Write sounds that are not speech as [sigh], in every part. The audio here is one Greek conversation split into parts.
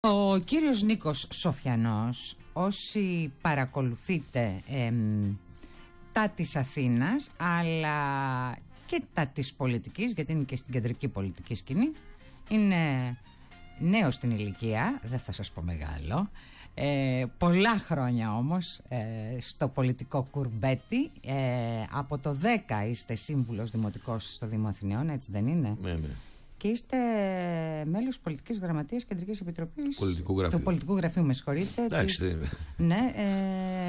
Ο κύριος Νίκος Σοφιανός, όσοι παρακολουθείτε τα της Αθήνας αλλά και τα της πολιτικής γιατί είναι και στην κεντρική πολιτική σκηνή είναι νέος στην ηλικία, δεν θα σας πω μεγάλο ε, πολλά χρόνια όμως ε, στο πολιτικό κουρμπέτι ε, από το 10 είστε σύμβουλος δημοτικός στο Δήμο Αθηναίων έτσι δεν είναι ναι, ναι και είστε μέλος Πολιτικής Γραμματείας Κεντρικής Επιτροπής. Πολιτικού Γραφείου. Του Πολιτικού Γραφείου, με συγχωρείτε. ναι,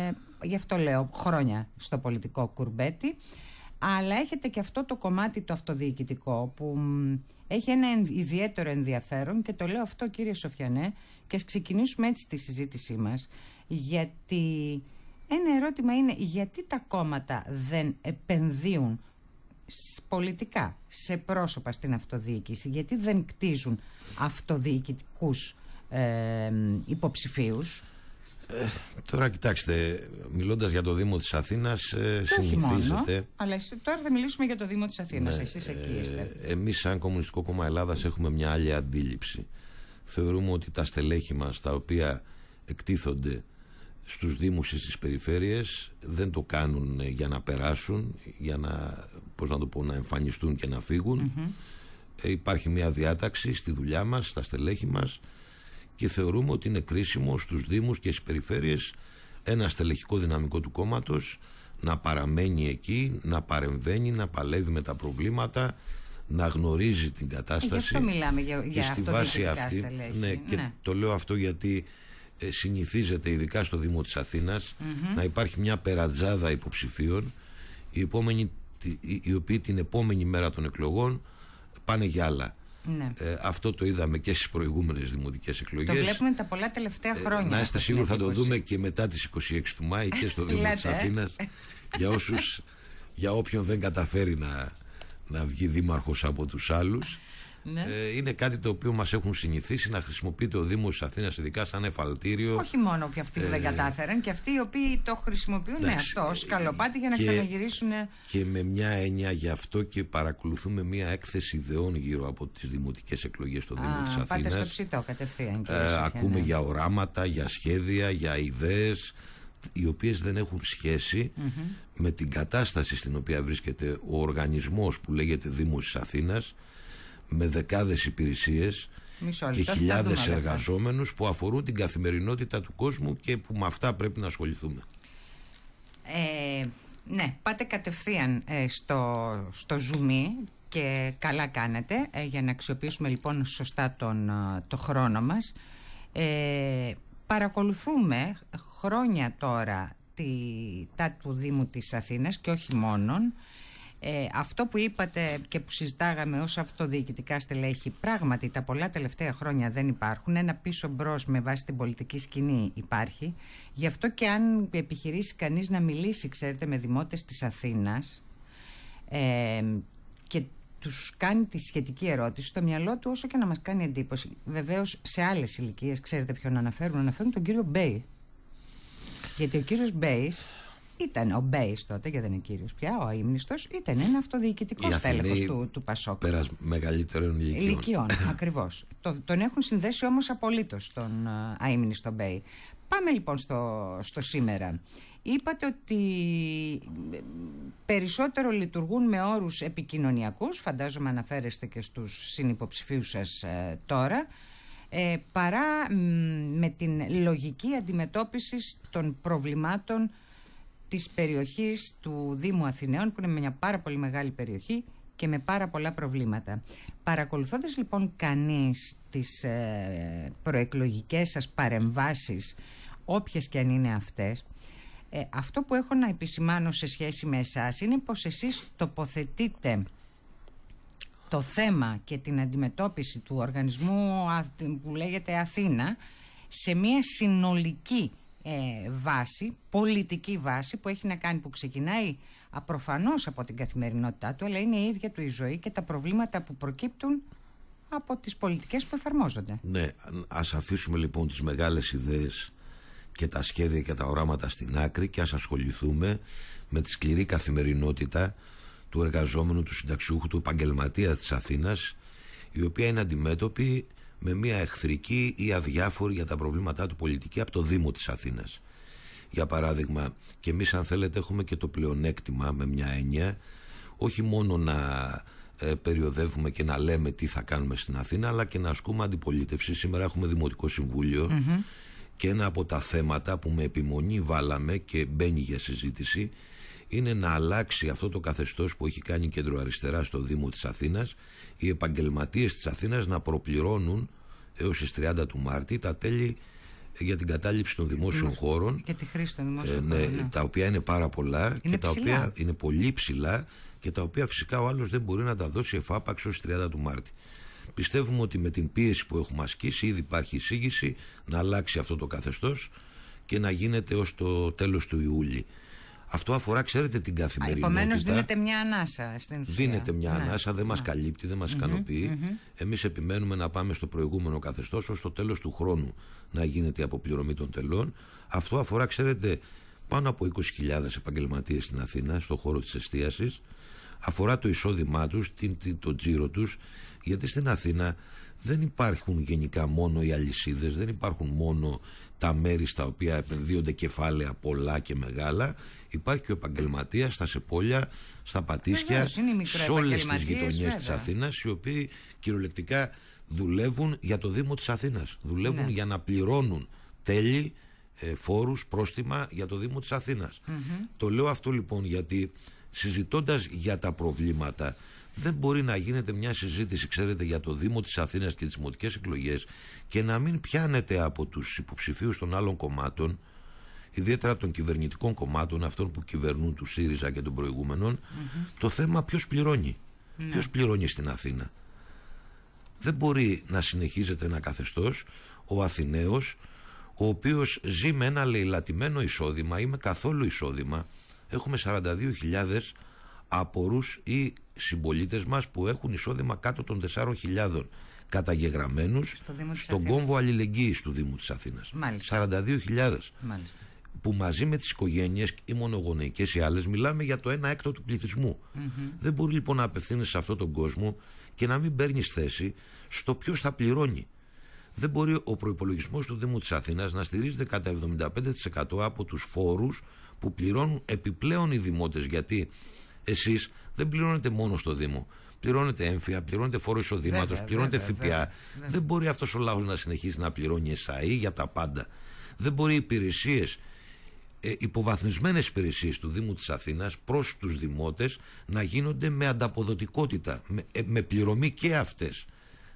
ε, γι' αυτό λέω χρόνια στο πολιτικό κουρμπέτι. Αλλά έχετε και αυτό το κομμάτι το αυτοδιοικητικό που έχει ένα ιδιαίτερο ενδιαφέρον και το λέω αυτό κύριε Σοφιανέ και ας ξεκινήσουμε έτσι τη συζήτησή μας γιατί ένα ερώτημα είναι γιατί τα κόμματα δεν επενδύουν πολιτικά σε πρόσωπα στην αυτοδιοίκηση γιατί δεν κτίζουν αυτοδιοικητικούς ε, υποψηφίους ε, τώρα κοιτάξτε, μιλώντας για το Δήμο της Αθήνας ε, συνηθίζεται. Μόνο, αλλά τώρα θα μιλήσουμε για το Δήμο της Αθήνας Ναι, Εσείς εκεί ε, είστε. Εμείς, σαν Κομμουνιστικό Κόμμα Ελλάδας έχουμε μια άλλη αντίληψη. Θεωρούμε ότι τα στελέχη μας τα οποία εκτίθονται στους Δήμους ή στις περιφέρειες δεν το κάνουν για να περάσουν, για να πώς να το πω, να εμφανιστούν και να φυγουν ε, υπάρχει μια διάταξη στη δουλειά μας, στα στελέχη μας και θεωρούμε ότι είναι κρίσιμο στους Δήμους και στις περιφέρειες ένα στελεχικό δυναμικό του κόμματος να παραμένει εκεί, να παρεμβαίνει, να παλεύει με τα προβλήματα, να γνωρίζει την ε, κατάσταση. Ε, αυτό μιλάμε, για, και στη βάση αυτή, στελέχη. ναι, και ναι. το λέω αυτό γιατί ε, συνηθίζεται ειδικά στο Δήμο της αθηνας να υπάρχει μια περατζάδα υποψηφίων οι επόμενοι οι οποίοι την επόμενη μέρα των εκλογών πάνε για άλλα. Ναι. Ε, αυτό το είδαμε και στις προηγούμενες δημοτικές εκλογές. Το βλέπουμε τα πολλά τελευταία ε, χρόνια. να είστε σίγουροι, θα το δούμε και μετά τις 26 του Μάη και στο Δήμο της ε. Αθήνας. για, για όποιον δεν καταφέρει να, να βγει δήμαρχος από τους άλλους. Ναι. Ε, είναι κάτι το οποίο μας έχουν συνηθίσει να χρησιμοποιείται ο Δήμος της Αθήνας ειδικά σαν εφαλτήριο. Όχι μόνο και αυτοί που ε, δεν κατάφεραν, και αυτοί οι οποίοι το χρησιμοποιούν αυτό ω ε, καλοπάτι για να και, ξαναγυρίσουν. Και με μια έννοια γι' αυτό και παρακολουθούμε μια έκθεση ιδεών γύρω από τις δημοτικές εκλογές στο Δήμο τη Αθήνα. Πάτε στο ψητό κατευθείαν. Ε, ακούμε για οράματα, για σχέδια, για ιδέες οι οποίες δεν έχουν με την κατάσταση στην οποία βρίσκεται ο οργανισμός που λέγεται Δήμος της Αθήνας με δεκάδες υπηρεσίες και χιλιάδες εργαζόμενους που αφορούν την καθημερινότητα του κόσμου και που με αυτά πρέπει να ασχοληθούμε. Ε, ναι, πάτε κατευθείαν ε, στο, στο Zoom και καλά κάνετε ε, για να αξιοποιήσουμε λοιπόν σωστά τον, ε, το χρόνο μας. παρακολουθούμε χρόνια τώρα τη, τα του Δήμου της Αθήνας και όχι μόνον ε, αυτό που είπατε και που συζητάγαμε ως αυτοδιοικητικά στελέχη πράγματι τα πολλά τελευταία χρόνια δεν υπάρχουν ένα πίσω μπρος με βάση την πολιτική σκηνή υπάρχει γι' αυτό και αν επιχειρήσει κανείς να μιλήσει ξέρετε με δημότες της Αθήνας ε, και τους κάνει τη σχετική ερώτηση στο μυαλό του όσο και να μας κάνει εντύπωση βεβαίως σε άλλες ηλικίες, ξέρετε ποιον αναφέρουν αναφέρουν τον κύριο Μπέι γιατί ο κύριος Μπέις ήταν ο Μπέη τότε, γιατί δεν είναι κύριος πια, ο αίμνηστο, ήταν ένα αυτοδιοικητικός τέλεχος του, του Πασόκ. Πέρας μεγαλύτερων ηλικιών. Ηλικιών, [laughs] ακριβώς. Το, τον έχουν συνδέσει όμως απολύτως τον αίμνητο Μπέη. Πάμε λοιπόν στο, στο σήμερα. Είπατε ότι περισσότερο λειτουργούν με όρους επικοινωνιακούς, φαντάζομαι αναφέρεστε και στους συνυποψηφίους σας ε, τώρα, ε, παρά με την λογική αντιμετώπισης των προβλημάτων της περιοχής του Δήμου Αθηναίων που είναι μια πάρα πολύ μεγάλη περιοχή και με πάρα πολλά προβλήματα. Παρακολουθώντας λοιπόν κανείς τις ε, προεκλογικές σας παρεμβάσεις, όποιες και αν είναι αυτές, ε, αυτό που έχω να επισημάνω σε σχέση με εσάς είναι πως εσείς τοποθετείτε το θέμα και την αντιμετώπιση του οργανισμού που λέγεται Αθήνα σε μια συνολική ε, βάση, πολιτική βάση που έχει να κάνει που ξεκινάει απροφανώς από την καθημερινότητά του αλλά είναι η ίδια του η ζωή και τα προβλήματα που προκύπτουν από τις πολιτικές που εφαρμόζονται. Ναι, ας αφήσουμε λοιπόν τις μεγάλες ιδέες και τα σχέδια και τα οράματα στην άκρη και ας ασχοληθούμε με τη σκληρή καθημερινότητα του εργαζόμενου, του συνταξιούχου, του επαγγελματία της Αθήνας η οποία είναι αντιμέτωπη με μια εχθρική ή αδιάφορη για τα προβλήματά του πολιτική από το Δήμο της Αθήνας. Για παράδειγμα, και εμείς αν θέλετε έχουμε και το πλεονέκτημα με μια έννοια, όχι μόνο να ε, περιοδεύουμε και να λέμε τι θα κάνουμε στην Αθήνα, αλλά και να ασκούμε αντιπολίτευση. Σήμερα έχουμε Δημοτικό και ένα από τα θέματα που με επιμονή βάλαμε και μπαίνει για συζήτηση είναι να αλλάξει αυτό το καθεστώς που έχει κάνει κέντρο αριστερά στο Δήμο της Αθήνας οι επαγγελματίες της Αθήνας να προπληρώνουν έως τις 30 του Μάρτη τα τέλη για την κατάληψη των δημόσιων χώρων και τη χρήση των δημόσιων ε, ναι, χώρων, ναι. τα οποία είναι πάρα πολλά είναι και ψηλά. τα οποία είναι πολύ ψηλά και τα οποία φυσικά ο άλλος δεν μπορεί να τα δώσει εφάπαξ ως 30 του Μάρτη πιστεύουμε ότι με την πίεση που έχουμε ασκήσει ήδη υπάρχει εισήγηση να αλλάξει αυτό το καθεστώς και να γίνεται ως το τέλος του Ιούλη αυτό αφορά, ξέρετε, την καθημερινότητα. Επομένως, δίνεται μια ανάσα στην ουσία. Δίνεται μια ναι. ανάσα, δεν ναι. καλύπτει, δεν μας mm-hmm, ικανοποιεί. Εμείς επιμένουμε να πάμε στο προηγούμενο καθεστώς, ώστε το τέλος του χρόνου να γίνεται αποπληρωμή των τελών. Αυτό αφορά, ξέρετε, πάνω από 20.000 επαγγελματίες στην Αθήνα, στον χώρο της εστίασης. Αφορά το εισόδημά τους, το τζίρο τους, γιατί στην Αθήνα δεν υπάρχουν γενικά μόνο οι αλυσίδες, δεν υπάρχουν μόνο τα μέρη στα οποία επενδύονται κεφάλαια πολλά και μεγάλα. Υπάρχει και ο επαγγελματίας στα Σεπόλια, στα Πατήσια, σε όλες τις γειτονιές της Αθήνας, οι οποίοι κυριολεκτικά δουλεύουν για το Δήμο της Αθήνας. Δουλεύουν ναι. για να πληρώνουν τέλη, ε, φόρους, πρόστιμα για το Δήμο της αθηνα Το λέω αυτό λοιπόν γιατί συζητώντας για τα προβλήματα δεν μπορεί να γίνεται μια συζήτηση, ξέρετε, για το Δήμο της Αθήνας και τις δημοτικές εκλογές και να μην πιάνεται από τους υποψηφίους των άλλων κομμάτων, ιδιαίτερα των κυβερνητικών κομμάτων, αυτών που κυβερνούν του ΣΥΡΙΖΑ και των προηγουμενων το θέμα ποιος πληρώνει. Ναι. Ποιος πληρώνει στην Αθήνα. Δεν μπορεί να συνεχίζεται ένα καθεστώς ο Αθηναίος ο οποίος ζει με ένα λαιλατημένο εισόδημα ή με καθόλου εισόδημα. Έχουμε 42.000 απορούς ή συμπολίτες μας που έχουν εισόδημα κάτω των 4.000 καταγεγραμμένου στον κόμβο αλληλεγγύης του Δήμου της Αθήνας. 42.000. Που μαζί με τις οικογένειες οι μονογονεϊκές ή άλλες, μιλάμε για το 1 έκτο του πληθυσμου Δεν μπορεί λοιπόν να απευθύνει σε αυτόν τον κόσμο και να μην παίρνεις θέση στο ποιος θα πληρώνει. Δεν μπορεί ο προπολογισμό του Δήμου της Αθήνας να στηρίζεται κατά 75% από τους φόρους που πληρώνουν επιπλέον οι δημότες. Γιατί εσείς δεν πληρώνετε μόνο στο Δήμο. Πληρώνετε έμφυα, πληρώνετε φόρο εισοδήματος, πληρώνετε ΦΠΑ. Ναι. Δεν μπορεί αυτός ο λαός να συνεχίσει να πληρώνει ΕΣΑΗ e για τα πάντα. Δεν μπορεί οι υπηρεσίες, ε, υποβαθμισμένες υπηρεσίες του Δήμου της Αθήνας προς τους δημότες να γίνονται με ανταποδοτικότητα, με, ε, με πληρωμή και αυτές.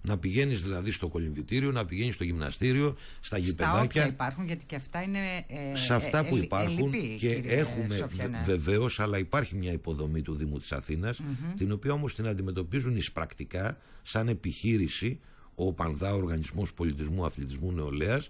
Να πηγαίνεις δηλαδή στο κολυμβητήριο, να πηγαίνεις στο γυμναστήριο, στα, Σε γηπεδάκια. Στα υπάρχουν, γιατί και αυτά είναι. Ε, σε αυτά ε, που ε, υπάρχουν ε, και έχουμε βεβαίως, αλλά υπάρχει μια υποδομή του Δήμου της αθηνα την οποία όμως την αντιμετωπίζουν εισπρακτικά σαν επιχείρηση ο Πανδά Οργανισμός Πολιτισμού Αθλητισμού Νεολαίας.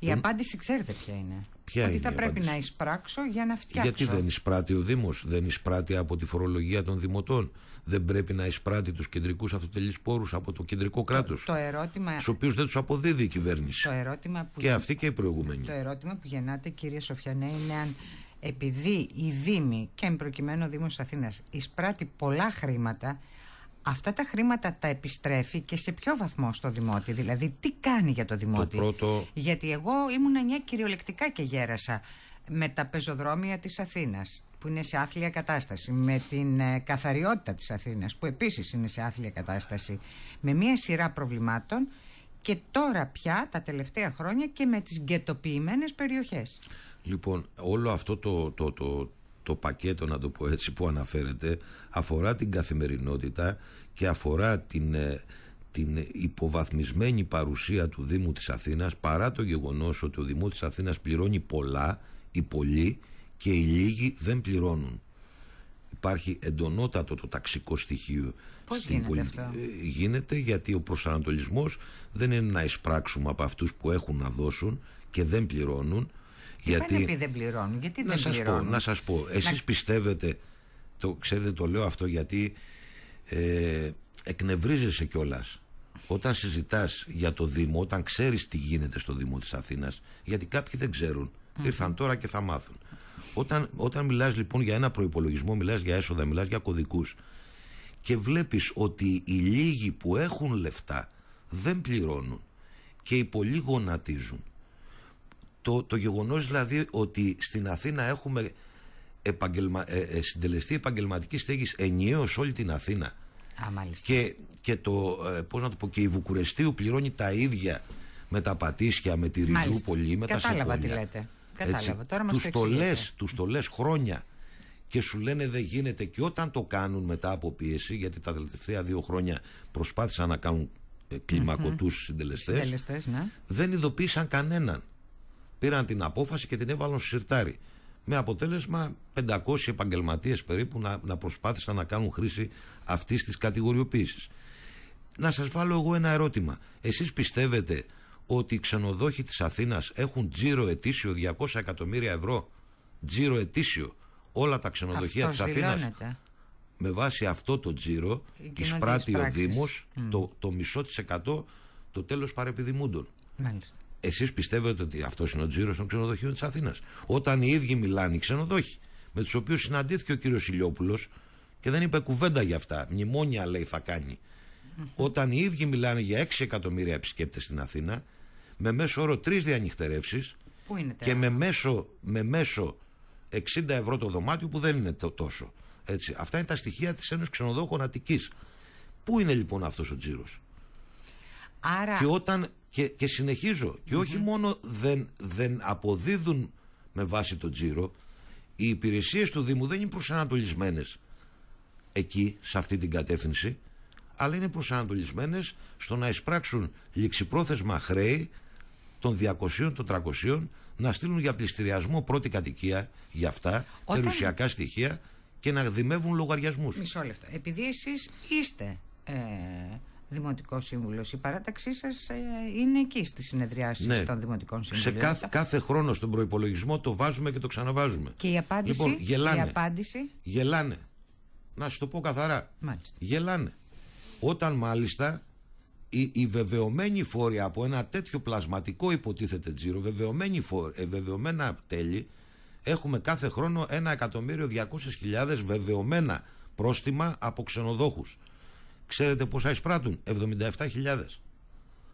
Η τον... απάντηση ξέρετε ποια είναι. Ποια Ότι είναι θα πρέπει απάντηση. να εισπράξω για να φτιάξω. Γιατί δεν εισπράττει ο Δήμος, δεν εισπράττει από τη φορολογία των δημοτών δεν πρέπει να εισπράττει τους κεντρικούς αυτοτελείς πόρους από το κεντρικό κράτος. Το, το ερώτημα. Τους οποίους δεν τους αποδίδει η κυβέρνηση. Το ερώτημα και αυτή και η προηγούμενη. Το ερώτημα που γεννάτε κύριε Σοφιανέ, ναι, είναι αν επειδή η Δήμη και εν προκειμένου ο Δήμος Αθήνας εισπράττει πολλά χρήματα αυτά τα χρήματα τα επιστρέφει και σε ποιο βαθμό στο Δημότη, δηλαδή τι κάνει για το Δημότη. Γιατί εγώ ήμουν μια κυριολεκτικά και γέρασα με τα πεζοδρόμια της Αθήνας, που είναι σε άθλια κατάσταση, με την ε, καθαριότητα της Αθήνας που επίσης είναι σε άθλια κατάσταση, με μία σειρά προβλημάτων και τώρα πια τα τελευταία χρόνια και με τις γκαιτοποιημένες περιοχές. Λοιπόν, όλο αυτό το, το, το, το πακέτο, να το πω έτσι, που αναφέρεται αφορά την καθημερινότητα και αφορά την, ε, την υποβαθμισμένη παρουσία του Δήμου της Αθήνας παρά το γεγονός ότι ο Δήμος της Αθήνας πληρώνει πολλά ή πολύ και οι λίγοι δεν πληρώνουν. Υπάρχει εντονότατο το ταξικό στοιχείο Πώς στην πολιτική. Ε, γίνεται γιατί ο προσανατολισμός δεν είναι να εισπράξουμε από αυτούς που έχουν να δώσουν και δεν πληρώνουν. γιατί δεν πληρώνουν, γιατί να δεν σας πληρώνουν. Πω, να σας πω, εσείς πιστεύετε, το, ξέρετε το λέω αυτό γιατί ε, εκνευρίζεσαι κιόλας. Όταν συζητάς για το Δήμο, όταν ξέρεις τι γίνεται στο Δήμο της Αθήνας, γιατί κάποιοι δεν ξερουν ήρθαν τώρα και θα μάθουν. Όταν, όταν μιλάς λοιπόν για ένα προπολογισμό, μιλάς για έσοδα, μιλάς για κωδικούς και βλέπεις ότι οι λίγοι που έχουν λεφτά δεν πληρώνουν και οι πολλοί γονατίζουν. Το, το γεγονός δηλαδή ότι στην Αθήνα έχουμε επαγγελμα, ε, ε, συντελεστή επαγγελματική στέγης ενιαίως όλη την Αθήνα και, και το, ε, πώς να το πω, και η Βουκουρεστίου πληρώνει τα ίδια με τα Πατήσια, με τη Ριζούπολη, με τα Σεκόλια. Κατάλαβα τι λέτε. Κατάλαβα. τους, το λες, τους χρόνια και σου λένε δεν γίνεται και όταν το κάνουν μετά από πίεση γιατί τα τελευταία δύο χρόνια προσπάθησαν να κάνουν ε, κλιμακωτούς συντελεστές, ναι. δεν ειδοποίησαν κανέναν. Πήραν την απόφαση και την έβαλαν στο σιρτάρι. Με αποτέλεσμα 500 επαγγελματίες περίπου να, να προσπάθησαν να κάνουν χρήση αυτής της κατηγοριοποίησης. Να σας βάλω εγώ ένα ερώτημα. Εσείς πιστεύετε ότι οι ξενοδόχοι της Αθήνας έχουν τζίρο ετήσιο 200 εκατομμύρια ευρώ τζίρο ετήσιο όλα τα ξενοδοχεία τη της Αθήνας με βάση αυτό το τζίρο εισπράττει ο Δήμος mm. το, το μισό της εκατό το τέλος παρεπιδημούντων Μάλιστα. εσείς πιστεύετε ότι αυτός είναι ο τζίρος των ξενοδοχείων της Αθήνας όταν οι ίδιοι μιλάνε οι ξενοδόχοι με τους οποίους συναντήθηκε ο κύριος Ηλιόπουλος και δεν είπε κουβέντα για αυτά μνημόνια λέει θα κάνει όταν οι ίδιοι μιλάνε για 6 εκατομμύρια επισκέπτες στην Αθήνα με μέσο όρο τρεις διανυχτερεύσεις. Και με μέσο, με μέσο 60 ευρώ το δωμάτιο που δεν είναι τόσο. Έτσι. Αυτά είναι τα στοιχεία της Ένωσης Ξενοδόχων Αττικής. Πού είναι λοιπόν αυτός ο τζίρος. Άρα... Και, όταν, και, και συνεχίζω. Και όχι μόνο δεν, δεν αποδίδουν με βάση το τζίρο, οι υπηρεσίες του Δήμου δεν είναι προσανατολισμένες εκεί, σε αυτή την κατεύθυνση, αλλά είναι προσανατολισμένες στο να εισπράξουν ληξιπρόθεσμα χρέη των 200, των 300 να στείλουν για πληστηριασμό πρώτη κατοικία για αυτά, Όταν... περιουσιακά στοιχεία και να δημεύουν λογαριασμούς. Μισό λεπτό. Επειδή εσείς είστε ε, Δημοτικός Σύμβουλος, η παράταξή σας ε, είναι εκεί στις συνεδριάσεις ναι. των Δημοτικών Σύμβουλων. Σε κάθε, χρόνο στον προπολογισμό το βάζουμε και το ξαναβάζουμε. Και η απάντηση. Λοιπόν, γελάνε. Η απάντηση... Γελάνε. Να σου το πω καθαρά. Μάλιστα. Γελάνε. Όταν μάλιστα οι, βεβαιωμένοι φόροι από ένα τέτοιο πλασματικό υποτίθεται τζίρο, βεβαιωμένοι φόροι, ε, βεβαιωμένα τέλη, έχουμε κάθε χρόνο ένα εκατομμύριο 1.200.000 βεβαιωμένα πρόστιμα από ξενοδόχους. Ξέρετε πόσα εισπράττουν, 77.000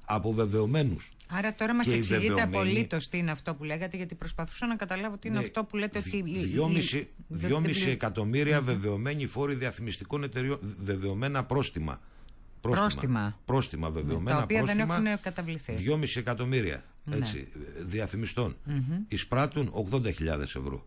από βεβαιωμένους. Άρα τώρα μας εξηγείτε βεβαιωμένοι... απολύτως τι είναι αυτό που λέγατε, γιατί προσπαθούσα να καταλάβω τι είναι ναι, αυτό που λέτε ότι. 2,5 εκατομμύρια βεβαιωμένοι φόροι διαφημιστικών εταιριών, βεβαιωμένα πρόστιμα Πρόστιμα. Πρόστιμα, πρόστιμα βεβαιωμένα. Τα οποία πρόστιμα, δεν έχουν καταβληθεί. 2,5 εκατομμύρια διαφημιστων ναι. διαφημιστών. Εισπράττουν 80.000 ευρώ.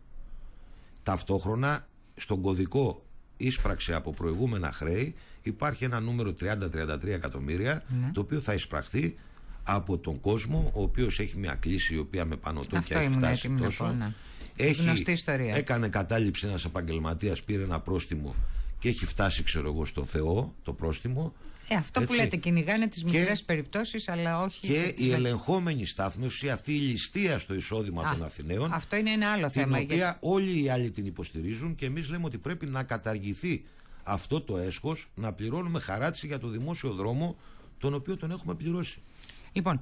Ταυτόχρονα στον κωδικό ίσπραξη από προηγούμενα χρέη υπάρχει ένα νούμερο 30-33 εκατομμύρια ναι. το οποίο θα εισπραχθεί από τον κόσμο ο οποίος έχει μια κλίση η οποία με και έχει φτάσει τόσο πω, ναι. έχει, ιστορία. έκανε κατάληψη ένας επαγγελματίας πήρε ένα πρόστιμο και έχει φτάσει ξέρω εγώ στο Θεό το πρόστιμο ε, αυτό Έτσι. που λέτε, κυνηγάνε τις μικρές περιπτώσεις, αλλά όχι. Και η ελεγχόμενη στάθμευση, αυτή η ληστεία στο εισόδημα των Αθηναίων. Αυτό είναι ένα άλλο θέμα. Την οποία όλοι οι άλλοι την υποστηρίζουν και εμείς λέμε ότι πρέπει να καταργηθεί αυτό το έσχος, να πληρώνουμε χαράτσι για το δημόσιο δρόμο, τον οποίο τον έχουμε πληρώσει. Λοιπόν,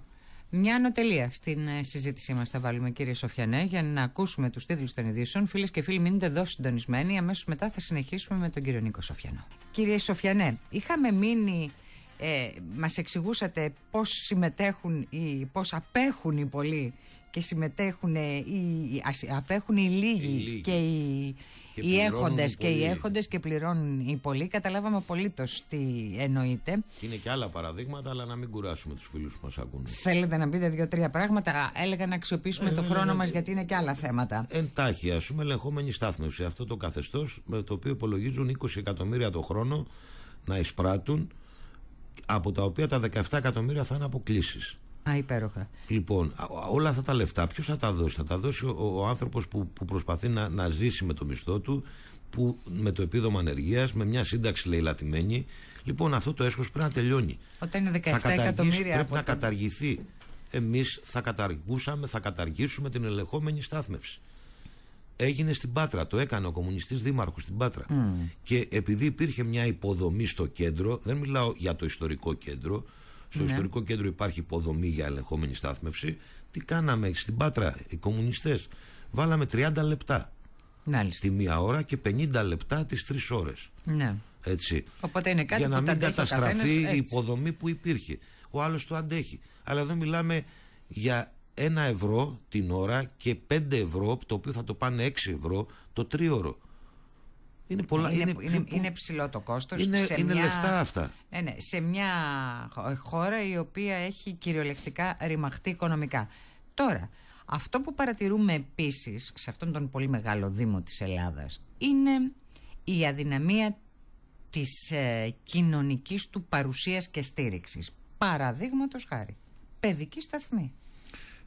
μια ανατελεία στην ε, συζήτησή μας θα βάλουμε, κύριε Σοφιανέ, για να ακούσουμε τους τίτλους των ειδήσεων. Φίλες και φίλοι, μείνετε εδώ συντονισμένοι. Αμέσως μετά θα συνεχίσουμε με τον κύριο Νίκο Σοφιανό. Κύριε Σοφιανέ, είχαμε μείνει. Ε, μας εξηγούσατε πώς συμμετέχουν ή πώς απέχουν οι πολλοί και συμμετέχουν οι, λίγοι, οι λίγοι. και οι, οι έχοντες και οι έχοντες και πληρώνουν οι πολλοί. Καταλάβαμε απολύτως τι εννοείται. Και είναι και άλλα παραδείγματα, αλλά να μην κουράσουμε τους φίλους που μας ακούνε. Θέλετε να πείτε δύο-τρία πράγματα. Έλεγα να αξιοποιήσουμε ε, το χρόνο ε, ναι, μας, ναι. γιατί είναι και άλλα θέματα. Εντάχει, ας πούμε, ελεγχόμενη στάθμευση. Αυτό το καθεστώς με το οποίο υπολογίζουν 20 εκατομμύρια το χρόνο να εισπράττουν από τα οποία τα 17 εκατομμύρια θα είναι αποκλήσεις. Α, υπέροχα. Λοιπόν, όλα αυτά τα λεφτά ποιος θα τα δώσει. Θα τα δώσει ο, ο άνθρωπος που, που προσπαθεί να, να ζήσει με το μισθό του, που, με το επίδομα ανεργίας, με μια σύνταξη λέει λατημένη. Λοιπόν, αυτό το έσχος πρέπει να τελειώνει. Όταν είναι 17 εκατομμύρια. Πρέπει να καταργηθεί. Εμείς θα καταργούσαμε, θα καταργήσουμε την ελεγχόμενη στάθμευση. Έγινε στην Πάτρα, το έκανε ο κομμουνιστής δήμαρχος στην Πάτρα. Και επειδή υπήρχε μια υποδομή στο κέντρο, δεν μιλάω για το ιστορικό κέντρο, στο ναι. ιστορικό κέντρο υπάρχει υποδομή για ελεγχόμενη στάθμευση. Τι κάναμε στην Πάτρα, οι κομμουνιστές. Βάλαμε 30 λεπτά Μάλιστα. τη μία ώρα και 50 λεπτά τις τρεις ώρες. Ναι. Έτσι. Οπότε είναι κάτι για να μην καταστραφεί η υποδομή που υπήρχε. Ο άλλος το αντέχει. Αλλά εδώ μιλάμε για ένα ευρώ την ώρα και 5 ευρώ το οποίο θα το πάνε 6 ευρώ το τρίωρο. Είναι, πολλά, είναι, είναι, ψηλό το κόστος Είναι, σε είναι μια, λεφτά αυτά ε, ναι, Σε μια χώρα η οποία έχει κυριολεκτικά ρημαχτεί οικονομικά Τώρα, αυτό που παρατηρούμε επίσης σε αυτόν τον πολύ μεγάλο Δήμο της Ελλάδας είναι η αδυναμία της ε, κοινωνικής του παρουσίας και στήριξης Παραδείγματος χάρη, παιδική σταθμή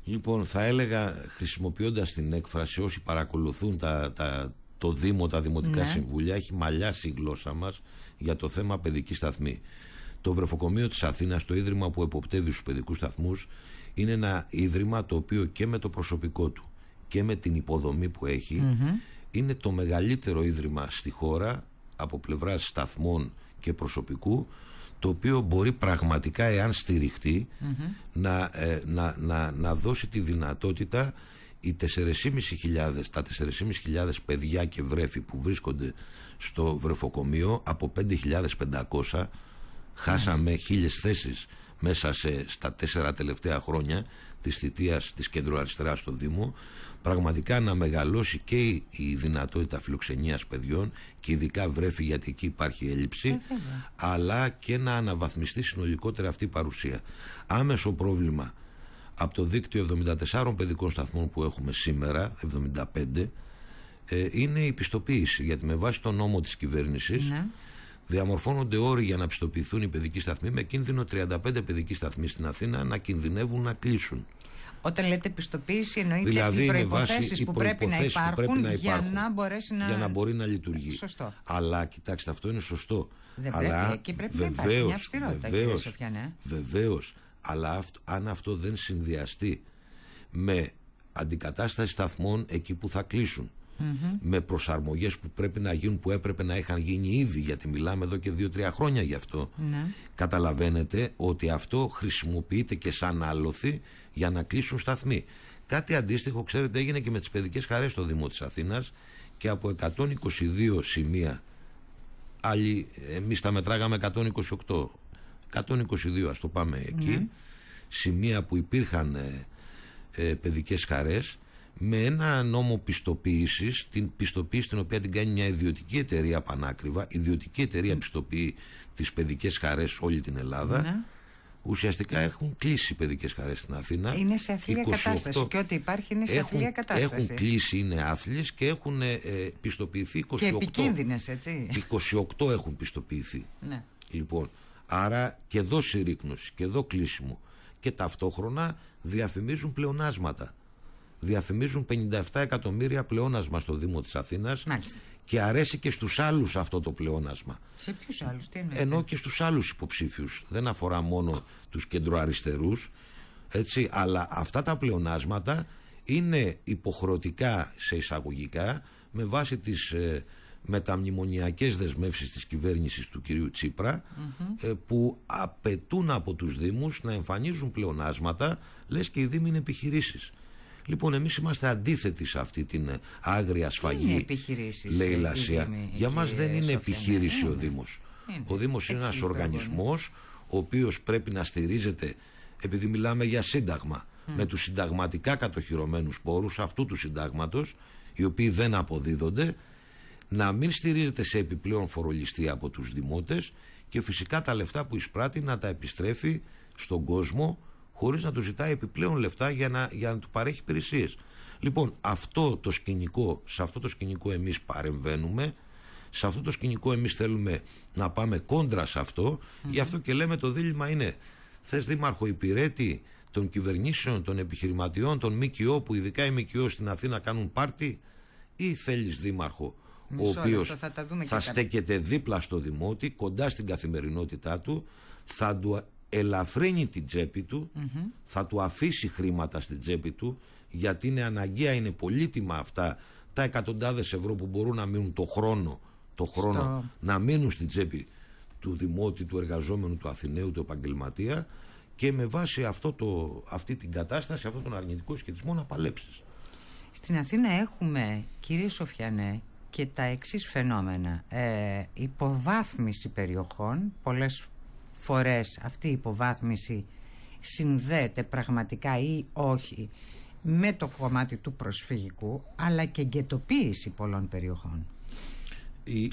Λοιπόν, θα έλεγα χρησιμοποιώντας την έκφραση όσοι παρακολουθούν τα, τα, το Δήμο, τα Δημοτικά ναι. Συμβούλια, έχει μαλλιάσει η γλώσσα μας για το θέμα παιδική σταθμή. Το Βρεφοκομείο της Αθήνας, το ίδρυμα που εποπτεύει στους παιδικούς σταθμούς, είναι ένα ίδρυμα το οποίο και με το προσωπικό του και με την υποδομή που εχει είναι το μεγαλύτερο ίδρυμα στη χώρα από πλευράς σταθμών και προσωπικού το οποίο μπορεί πραγματικά εάν να, ε, να, να, να δώσει τη δυνατότητα οι 4.500, τα 4.500 παιδιά και βρέφη που βρίσκονται στο βρεφοκομείο από 5.500 χάσαμε χίλιες θέσεις μέσα σε, στα τέσσερα τελευταία χρόνια της θητείας της κεντροαριστεράς στο Δήμο πραγματικά να μεγαλώσει και η δυνατότητα φιλοξενίας παιδιών και ειδικά βρέφη γιατί εκεί υπάρχει έλλειψη ε, αλλά και να αναβαθμιστεί συνολικότερα αυτή η παρουσία. Άμεσο πρόβλημα από το δίκτυο 74 παιδικών σταθμών που έχουμε σήμερα, 75, ε, είναι η πιστοποίηση. Γιατί με βάση τον νόμο της κυβέρνησης ναι. διαμορφώνονται όροι για να πιστοποιηθούν οι παιδικοί σταθμοί με κίνδυνο 35 παιδικοί σταθμοί στην Αθήνα να κινδυνεύουν να κλείσουν. Όταν λέτε πιστοποίηση, εννοείται δηλαδή, οι προποθέσει που, πρέπει να υπάρχουν για να μπορέσει να, για να, μπορεί να λειτουργεί. Σωστό. Αλλά κοιτάξτε, αυτό είναι σωστό. Δεν Αλλά, πρέπει, και πρέπει να υπάρχει μια αυστηρότητα, Βεβαίω, αλλά αν αυτό δεν συνδυαστεί με αντικατάσταση σταθμών εκεί που θα κλείσουν, με προσαρμογές που πρέπει να γίνουν που έπρεπε να είχαν γίνει ήδη γιατί μιλάμε εδώ και 2-3 χρόνια γι' αυτό mm-hmm. καταλαβαίνετε ότι αυτό χρησιμοποιείται και σαν άλοθη για να κλείσουν σταθμοί κάτι αντίστοιχο ξέρετε έγινε και με τις παιδικές χαρές στο Δήμο της Αθήνας και από 122 σημεία άλλοι εμείς τα μετράγαμε 128 122 ας το πάμε ναι σημεία που υπήρχαν ε, ε, παιδικές χαρές με ένα νόμο πιστοποίησης, την πιστοποίηση την οποία την κάνει μια ιδιωτική εταιρεία πανάκριβα, ιδιωτική εταιρεία mm. πιστοποιεί τις χαρές χαρές όλη την Ελλάδα. Ναι. Ουσιαστικά έχουν κλείσει οι παιδικές χαρές στην Αθήνα. Είναι σε αθλή κατάσταση. Και ό,τι υπάρχει είναι σε αθλία κατάσταση. Έχουν κλείσει, είναι άθλιες και έχουν ε, ε, πιστοποιηθεί 28. Και επικίνδυνες, έτσι. 28 έχουν πιστοποιηθεί. Ναι. Λοιπόν, άρα και εδώ συρρήκνωση και εδώ κλείσιμο και ταυτόχρονα διαφημίζουν πλεονάσματα. Διαφημίζουν 57 εκατομμύρια πλεόνασμα στο Δήμο της Αθήνας και αρέσει και στους άλλους αυτό το πλεόνασμα. Σε ποιους άλλους, τι εννοείτε. Ενώ και στους άλλους υποψήφιους. Δεν αφορά μόνο τους κεντροαριστερούς, έτσι, αλλά αυτά τα πλεονάσματα είναι υποχρεωτικά σε εισαγωγικά με βάση τις ε, με τα μνημονιακές δεσμεύσεις της κυβέρνησης του κυρίου ε, που απαιτούν από τους Δήμους να εμφανίζουν πλεονάσματα λες και οι Δήμοι είναι επιχειρήσεις. Λοιπόν, εμείς είμαστε αντίθετοι σε αυτή την ε, άγρια σφαγή. Είναι λέει ε, η Λασία. Για μας δεν είναι επιχείρηση ο Δήμο. Ο Δήμος είναι ένα οργανισμός ο οποίος πρέπει να στηρίζεται, επειδή μιλάμε για σύνταγμα, με τους συνταγματικά κατοχυρωμένους πόρους αυτού του συντάγματος, οι οποίοι δεν αποδίδονται να μην στηρίζεται σε επιπλέον φορολιστή από τους δημότες και φυσικά τα λεφτά που εισπράττει να τα επιστρέφει στον κόσμο χωρίς να του ζητάει επιπλέον λεφτά για να, για να του παρέχει υπηρεσίες. Λοιπόν, αυτό το σκηνικό, σε αυτό το σκηνικό εμείς παρεμβαίνουμε, σε αυτό το σκηνικό εμείς θέλουμε να πάμε κόντρα σε αυτο γι' αυτό και λέμε το δίλημα είναι θες δήμαρχο υπηρέτη των κυβερνήσεων, των επιχειρηματιών, των ΜΚΟ που ειδικά οι ΜΚΟ στην Αθήνα κάνουν πάρτι ή θέλεις δήμαρχο Μισό, ο οποίος θα, θα στέκεται δίπλα στο δημότη, κοντά στην καθημερινότητά του, θα του ελαφρύνει την τσέπη του, θα του αφήσει χρήματα στην τσέπη του, γιατί είναι αναγκαία, είναι πολύτιμα αυτά τα εκατοντάδες ευρώ που μπορούν να μείνουν το χρόνο, το χρόνο να μείνουν στην τσέπη του δημότη, του εργαζόμενου, του Αθηναίου, του επαγγελματία και με βάση αυτό το, αυτή την κατάσταση, αυτόν τον αρνητικό σχετισμό να παλέψεις. Στην Αθήνα έχουμε, κύριε Σοφιανέ, και τα εξής φαινόμενα. Ε, υποβάθμιση περιοχών, πολλές φορές αυτή η υποβάθμιση συνδέεται πραγματικά ή όχι με το κομμάτι του προσφυγικού αλλά και εγκαιτοποίηση πολλών περιοχών.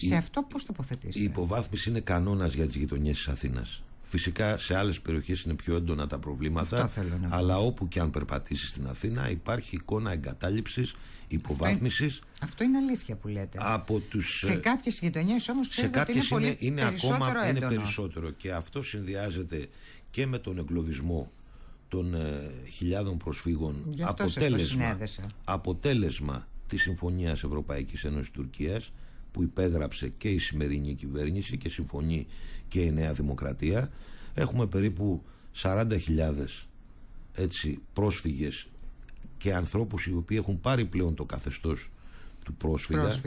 Σε αυτό πώς τοποθετήσετε. Η υποβάθμιση είναι κανόνας για τις γειτονιές της Αθήνας. Φυσικά σε άλλες περιοχές είναι πιο έντονα τα προβλήματα. αλλά όπου και αν περπατήσεις στην Αθήνα υπάρχει εικόνα εγκατάλειψης, υποβάθμισης. Ε, αυτό είναι αλήθεια που λέτε. Από τους... Σε ε, κάποιες γειτονιές όμως Σε κάποιες είναι, είναι, είναι ακόμα έντονο. περισσότερο. Και αυτό συνδυάζεται και με τον εγκλωβισμό των ε, χιλιάδων προσφύγων αυτό αποτέλεσμα, αποτέλεσμα της Συμφωνίας Ευρωπαϊκής Ένωσης Τουρκίας που υπέγραψε και η σημερινή κυβέρνηση και συμφωνεί και η Νέα Δημοκρατία. Έχουμε περίπου 40.000 έτσι, πρόσφυγες και ανθρώπους οι οποίοι έχουν πάρει πλέον το καθεστώς του πρόσφυγα,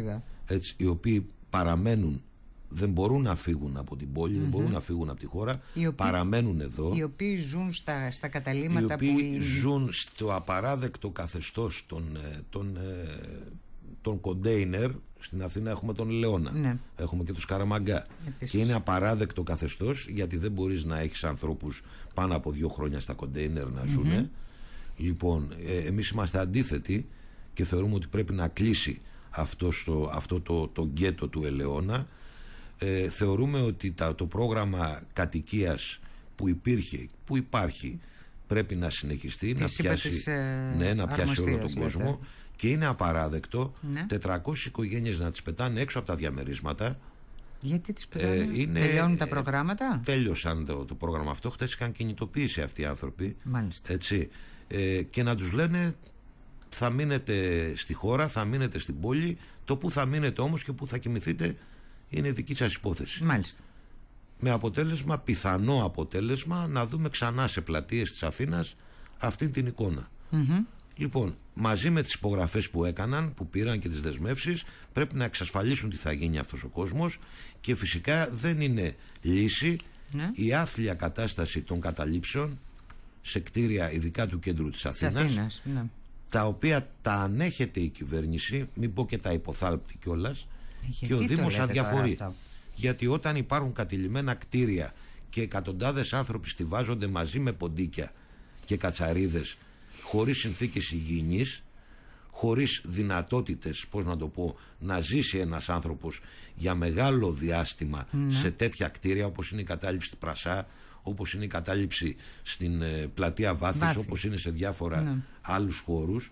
Έτσι, οι οποίοι παραμένουν δεν μπορούν να φύγουν από την πολη δεν μπορούν να φύγουν από τη χώρα, παραμένουν εδώ. Οι οποίοι ζουν στα, στα καταλήμματα οι οποίοι που... ζουν στο απαράδεκτο καθεστώς ε, ε, των κοντέινερ, στην Αθήνα έχουμε τον Λεώνα. Ναι. Έχουμε και τους Καραμαγκά. Και είναι απαράδεκτο καθεστώς γιατί δεν μπορείς να έχεις ανθρώπους πάνω από δύο χρόνια στα κοντέινερ να ζουν. Mm-hmm. Λοιπόν, ε, εμείς είμαστε αντίθετοι και θεωρούμε ότι πρέπει να κλείσει αυτό, στο, αυτό το, το γκέτο του Ελαιώνα. Ε, θεωρούμε ότι τα, το πρόγραμμα κατοικίας που υπήρχε, που υπάρχει, πρέπει να συνεχιστεί, να πιάσει, ε, ναι, να πιάσει όλο τον κόσμο. Και είναι απαράδεκτο ναι. 400 οικογένειες να τις πετάνε έξω από τα διαμερίσματα. Γιατί τις ε, πετάνε, ε, είναι, τελειώνουν ε, τα προγράμματα. Τέλειωσαν το, το πρόγραμμα αυτό. Χθε είχαν κινητοποίησει αυτοί οι άνθρωποι. Μάλιστα. Έτσι, ε, και να τους λένε θα μείνετε στη χώρα, θα μείνετε στην πόλη. Το που θα μείνετε όμως και που θα κοιμηθείτε είναι δική σας υπόθεση. Μάλιστα. Με αποτέλεσμα, πιθανό αποτέλεσμα, να δούμε ξανά σε πλατείες της Αθήνας αυτή την εικόνα. Mm-hmm. Λοιπόν, μαζί με τις υπογραφές που έκαναν, που πήραν και τις δεσμεύσεις, πρέπει να εξασφαλίσουν τι θα γίνει αυτός ο κόσμος και φυσικά δεν είναι λύση ναι. η άθλια κατάσταση των καταλήψεων σε κτίρια ειδικά του κέντρου της Αθήνας, ναι. τα οποία τα ανέχεται η κυβέρνηση, μην πω και τα υποθάλπτει κιόλα. και ο Δήμος αδιαφορεί. Γιατί όταν υπάρχουν κατηλημένα κτίρια και εκατοντάδες άνθρωποι στηβάζονται μαζί με ποντίκια και κατσαρίδες χωρίς συνθήκες υγιεινής, χωρίς δυνατότητες, πώς να το πω, να ζήσει ένας άνθρωπος για μεγάλο διάστημα ναι. σε τέτοια κτίρια όπως είναι η κατάληψη του Πρασά, όπως είναι η κατάληψη στην ε, πλατεία Βάθης, Βάθης. όπως είναι σε διάφορα ναι. άλλους χώρους.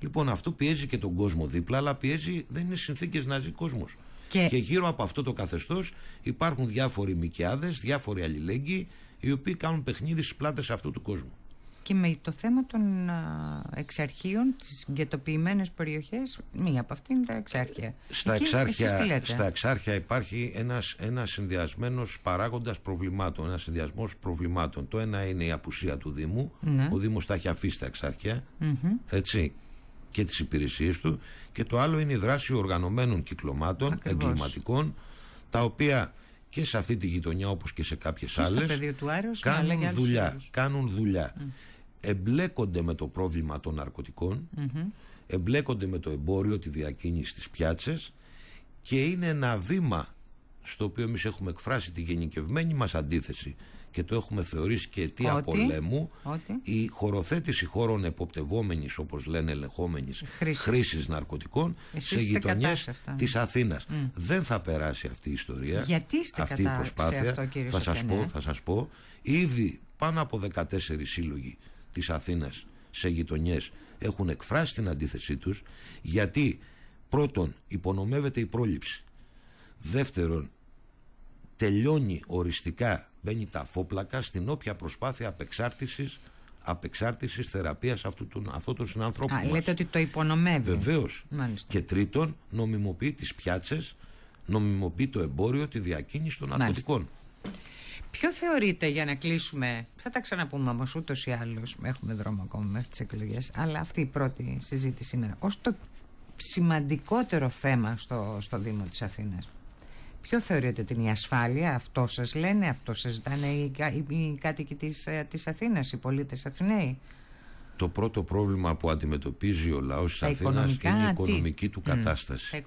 Λοιπόν, αυτό πιέζει και τον κόσμο δίπλα, αλλά πιέζει, δεν είναι συνθήκες να ζει κόσμος. Και... και... γύρω από αυτό το καθεστώς υπάρχουν διάφοροι μικιάδες, διάφοροι αλληλέγγυοι, οι οποίοι κάνουν παιχνίδι στις πλάτες αυτού του κόσμου και με το θέμα των εξαρχείων, τις γκαιτοποιημένες περιοχές, μία από αυτήν είναι τα εξάρχεια. Στα, Εκεί, εξάρχεια, στα εξάρχεια υπάρχει ένας ένας συνδυασμένος παράγοντας προβλημάτων, ένας συνδυασμός προβλημάτων. Το ένα είναι η απουσία του Δήμου, ναι. ο Δήμος τα έχει αφήσει τα εξαρχεια έτσι, και τις υπηρεσίες του, και το άλλο είναι η δράση οργανωμένων κυκλωμάτων, Ακριβώς. εγκληματικών, τα οποία και σε αυτή τη γειτονιά όπως και σε κάποιες και άλλες του κάνουν, δουλειά, κάνουν δουλειά, δουλειά εμπλέκονται με το πρόβλημα των ναρκωτικών, εμπλέκονται με το εμπόριο, τη διακίνηση στις πιάτσες και είναι ένα βήμα στο οποίο εμείς έχουμε εκφράσει τη γενικευμένη μας αντίθεση και το έχουμε θεωρήσει και αιτία ότι, πολέμου ότι. η χωροθέτηση χώρων εποπτευόμενης όπως λένε ελεγχόμενης χρήσης, ναρκωτικών σε γειτονιές της Αθήνας δεν θα περάσει αυτή η ιστορία αυτή η προσπάθεια θα, σας πω, θα σας πω ήδη πάνω από 14 σύλλογοι της Αθήνας σε γειτονιές έχουν εκφράσει την αντίθεσή τους γιατί πρώτον υπονομεύεται η πρόληψη δεύτερον τελειώνει οριστικά μπαίνει τα φόπλακα στην όποια προσπάθεια απεξάρτησης απεξάρτησης θεραπείας αυτού του, αυτού του Α, λέτε ότι το υπονομεύει. Βεβαίως. Και τρίτον νομιμοποιεί τις πιάτσες νομιμοποιεί το εμπόριο, τη διακίνηση των ναρκωτικών. Ποιο θεωρείτε για να κλείσουμε. Θα τα ξαναπούμε όμως ούτως ή άλλως. Έχουμε δρόμο ακόμα μέχρι τις εκλογές. Αλλά αυτή η πρώτη συζήτηση είναι ως το σημαντικότερο θέμα στο, στο Δήμο της Αθήνας. Ποιο θεωρείτε ότι η ασφάλεια, αυτό σας λένε, αυτό σας ζητάνε οι, οι, οι κάτοικοι της της ε, Αθήνας, οι πολίτες Αθηναίοι. Το πρώτο πρόβλημα που αντιμετωπίζει ο λαός της Αθήνα είναι η οικονομική του κατάσταση.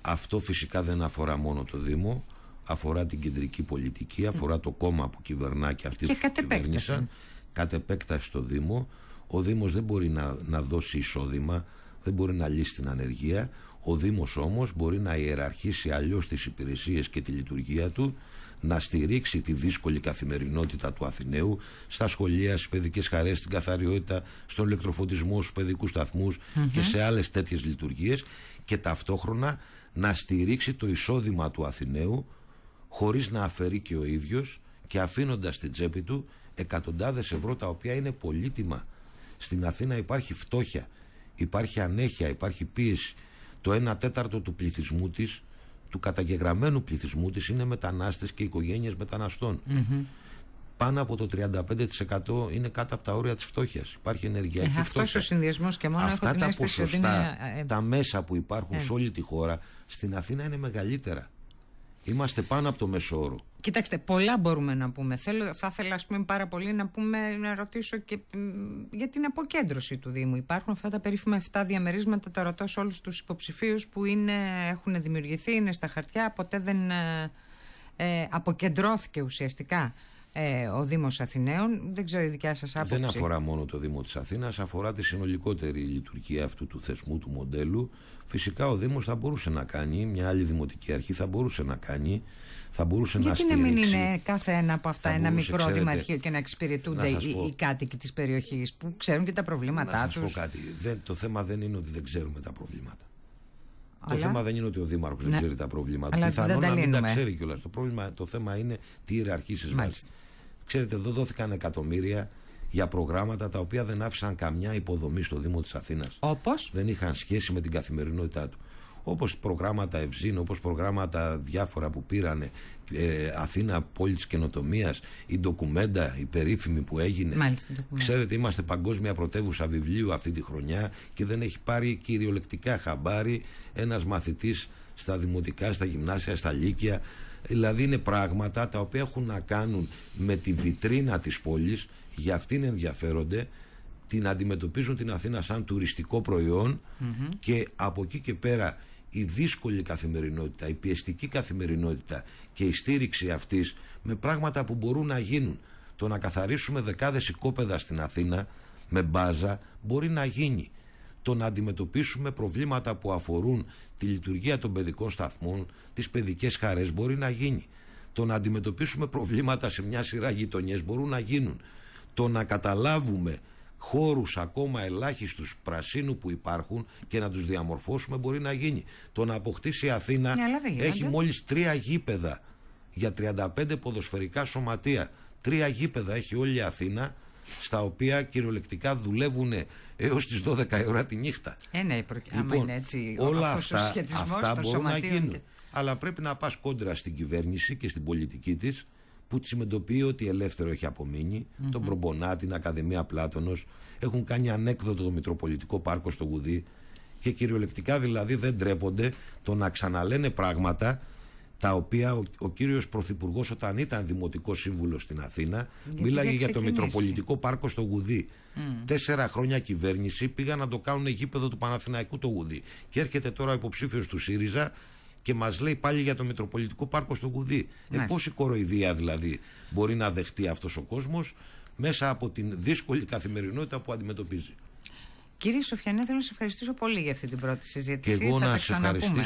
Αυτό φυσικά δεν αφορά μόνο το Δήμο αφορά την κεντρική πολιτική, ναι. αφορά το κόμμα που κυβερνά και αυτοί που κυβέρνησαν. Κατ' επέκταση στο Δήμο. Ο Δήμος δεν μπορεί να, να δώσει εισόδημα, δεν μπορεί να λύσει την ανεργία. Ο Δήμος όμως μπορεί να ιεραρχήσει αλλιώς τις υπηρεσίες και τη λειτουργία του, να στηρίξει τη δύσκολη καθημερινότητα του Αθηναίου στα σχολεία, στις παιδικές χαρές, στην καθαριότητα, στον ηλεκτροφωτισμό, στους παιδικούς και σε άλλες τέτοιες λειτουργίες και ταυτόχρονα να στηρίξει το εισόδημα του Αθηναίου χωρίς να αφαιρεί και ο ίδιος και αφήνοντας στην τσέπη του εκατοντάδες ευρώ τα οποία είναι πολύτιμα. Στην Αθήνα υπάρχει φτώχεια, υπάρχει ανέχεια, υπάρχει πίεση. Το 1 τέταρτο του πληθυσμού της, του καταγεγραμμένου πληθυσμού της είναι μετανάστες και οικογένειες μεταναστών. Πάνω από το 35% είναι κάτω από τα όρια της φτώχειας. Υπάρχει ενεργειακή ε, φτώχεια. Αυτός ο συνδυασμός και μόνο αυτό έχω την τα ποσοστά, είναι... Ε, ε, τα μέσα που υπάρχουν σε όλη τη χώρα, στην Αθήνα είναι μεγαλύτερα. Είμαστε πάνω από το μέσο όρο. Κοιτάξτε, πολλά μπορούμε να πούμε. Θέλω, θα ήθελα πούμε, πάρα πολύ να, πούμε, να ρωτήσω και για την αποκέντρωση του Δήμου. Υπάρχουν αυτά τα περίφημα 7 διαμερίσματα, τα ρωτώ σε όλους τους υποψηφίους που είναι, έχουν δημιουργηθεί, είναι στα χαρτιά, ποτέ δεν ε, ε αποκεντρώθηκε ουσιαστικά ε, ο Δήμος Αθηναίων. Δεν ξέρω η δικιά σας άποψη. Δεν αφορά μόνο το Δήμο της Αθήνας, αφορά τη συνολικότερη λειτουργία αυτού του θεσμού, του μοντέλου. Φυσικά ο Δήμος θα μπορούσε να κάνει, μια άλλη δημοτική αρχή θα μπορούσε να κάνει, θα μπορούσε να στηρίξει. Γιατί να μην είναι κάθε ένα από αυτά ένα μικρό ξέρετε, δημαρχείο και να εξυπηρετούνται να οι, οι, κάτοικοι της περιοχής που ξέρουν και τα προβλήματά να σας πω κάτι, το θέμα δεν είναι ότι δεν ξέρουμε τα προβλήματα. Το θέμα δεν είναι ότι ο Δήμαρχος δεν ναι. ξέρει τα προβλήματα. Πιθανόν να μην τα ξέρει κιόλας. Το, το θέμα είναι τι ιεραρχήσεις βάζει. Ξέρετε, εδώ δόθηκαν εκατομμύρια για προγράμματα τα οποία δεν άφησαν καμιά υποδομή στο Δήμο της Αθήνας. Όπως. Δεν είχαν σχέση με την καθημερινότητά του. Όπως προγράμματα Ευζήν, όπως προγράμματα διάφορα που πήραν ε, Αθήνα, πόλη της καινοτομίας, η ντοκουμέντα, η περίφημη που έγινε. Μάλιστα, Ξέρετε, είμαστε παγκόσμια πρωτεύουσα βιβλίου αυτή τη χρονιά και δεν έχει πάρει κυριολεκτικά χαμπάρι ένας μαθητής στα δημοτικά, στα γυμνάσια, στα λύκεια Δηλαδή είναι πράγματα τα οποία έχουν να κάνουν με τη βιτρίνα της πόλης, για αυτήν ενδιαφέρονται, την αντιμετωπίζουν την Αθήνα σαν τουριστικό και από εκεί και πέρα η δύσκολη καθημερινότητα, η πιεστική καθημερινότητα και η στήριξη αυτής με πράγματα που μπορούν να γίνουν. Το να καθαρίσουμε δεκάδες οικόπεδα στην Αθήνα με μπάζα μπορεί να γίνει το να αντιμετωπίσουμε προβλήματα που αφορούν τη λειτουργία των παιδικών σταθμών, τις παιδικές χαρές μπορεί να γίνει. Το να αντιμετωπίσουμε προβλήματα σε μια σειρά γειτονιές μπορούν να γίνουν. Το να καταλάβουμε χώρους ακόμα ελάχιστους πρασίνου που υπάρχουν και να τους διαμορφώσουμε μπορεί να γίνει. Το να αποκτήσει η Αθήνα ναι, έχει μόλις τρία γήπεδα για 35 ποδοσφαιρικά σωματεία. Τρία γήπεδα έχει όλη η Αθήνα στα οποία κυριολεκτικά δουλεύουν έως τις 12 η ώρα τη νύχτα. Ε, ναι, λοιπόν, είναι έτσι, όλα αυτά, αυτά μπορούν να γίνουν. Αλλά πρέπει να πας κόντρα στην κυβέρνηση και στην πολιτική της που τη συμμετοποιεί ότι ελεύθερο έχει τον Προμπονά, την Ακαδημία Πλάτωνος, έχουν κάνει ανέκδοτο το Μητροπολιτικό Πάρκο στο Γουδί και κυριολεκτικά δηλαδή δεν τρέπονται το να ξαναλένε πράγματα τα οποία ο, ο κύριος Πρωθυπουργός όταν ήταν Δημοτικός σύμβουλος στην Αθήνα Γιατί μίλαγε για το Μητροπολιτικό Πάρκο στο Γουδί. Τέσσερα χρόνια κυβέρνηση πήγαν να το κάνουν γήπεδο του Παναθηναϊκού το Γουδί. Και έρχεται τώρα ο υποψήφιος του ΣΥΡΙΖΑ και μας λέει πάλι για το Μητροπολιτικό Πάρκο στο Γουδί. Ε, πόση κοροϊδία δηλαδή μπορεί να δεχτεί αυτός ο κόσμος μέσα από την δύσκολη καθημερινότητα που αντιμετωπίζει. Κύριε Σοφιανέ, θέλω να σα ευχαριστήσω πολύ για αυτή την πρώτη συζήτηση. Και εγώ να σε ευχαριστήσω